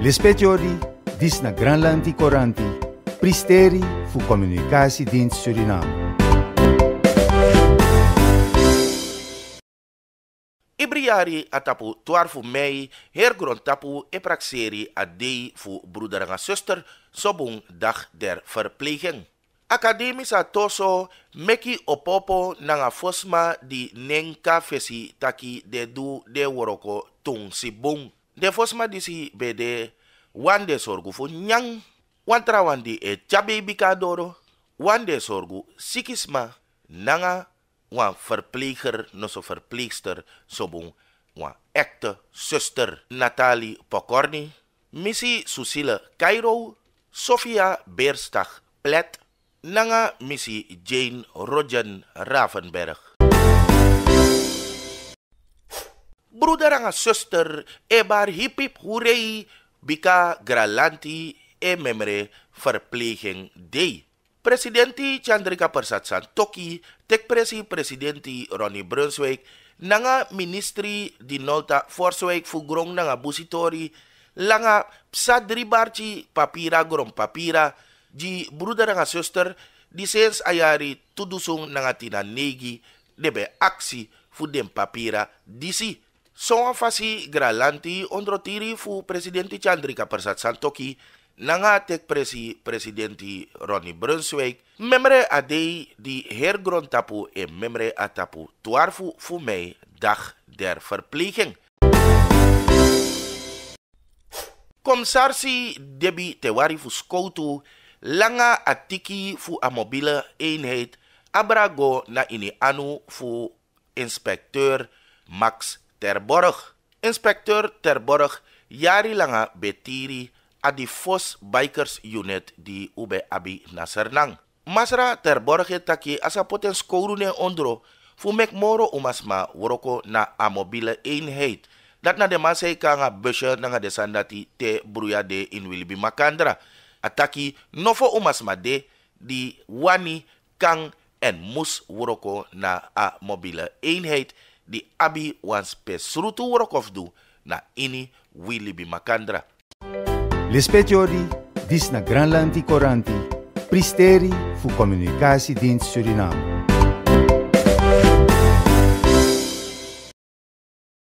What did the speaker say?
Lispetiori, Disna Granlanti Coranti, Pristeri voor Communicatiedienst Suriname. Ibriari atapu twarfu mei, hergrond tapu e praxeri a dei fu broeder en zuster, sobung dag der verpleging. Akademisa toso meki opopo nanga fosma di nenka fesi taki de du de woroko tung si de fosma disi be de wan de sorgu fu nyang wan tra wan di e bika wan de sorgu sikisma nanga wan verpleger no so verpleegster sobun wan ekte suster Natali Pokorni misi Susile Cairo Sofia Beerstag Plet nanga misi Jane Rogen Ravenberg Broeder suster, sister, ebar hip hip hurei, bika gralanti e memre verpleging day. Presidenti Chandrika Persat Santoki, tek presi presidenti Ronnie Brunswick, nanga ministri di nolta Forswijk fugrong nanga busitori, langa psadri barci papira gorong papira, di bruder nga sister, di sens ayari tudusung nanga tina negi, debe aksi fudem papira disi. Soa fasi gralanti ondro tiri fu presidenti Chandrika Persat Santoki nanga tek presi presidenti Ronnie Brunswijk memre adei di hergron tapu e memre atapu tuarfu fu mei dag der verpleging. Komsarsi debi tewari fu skoutu langa atiki fu amobile eenheid abrago na ini anu fu Inspekteur Max Terborg. Inspecteur Terborg langa betiri adi FOS Bikers Unit di ube abi nasernang. Masra Terborg taki asa poten skorune ondro fu moro umasma woroko na a amobile eenheid. Dat na de kanga busje na de te bruya in Wilby Makandra. Ataki nofo umasma de di wani kang en mus woroko na a mobiele eenheid di abi wan spesrutu worokof du na ini bi makandra. Lespetiori, dis na Granlandi Koranti. pristeri fu communicatiedienst Suriname.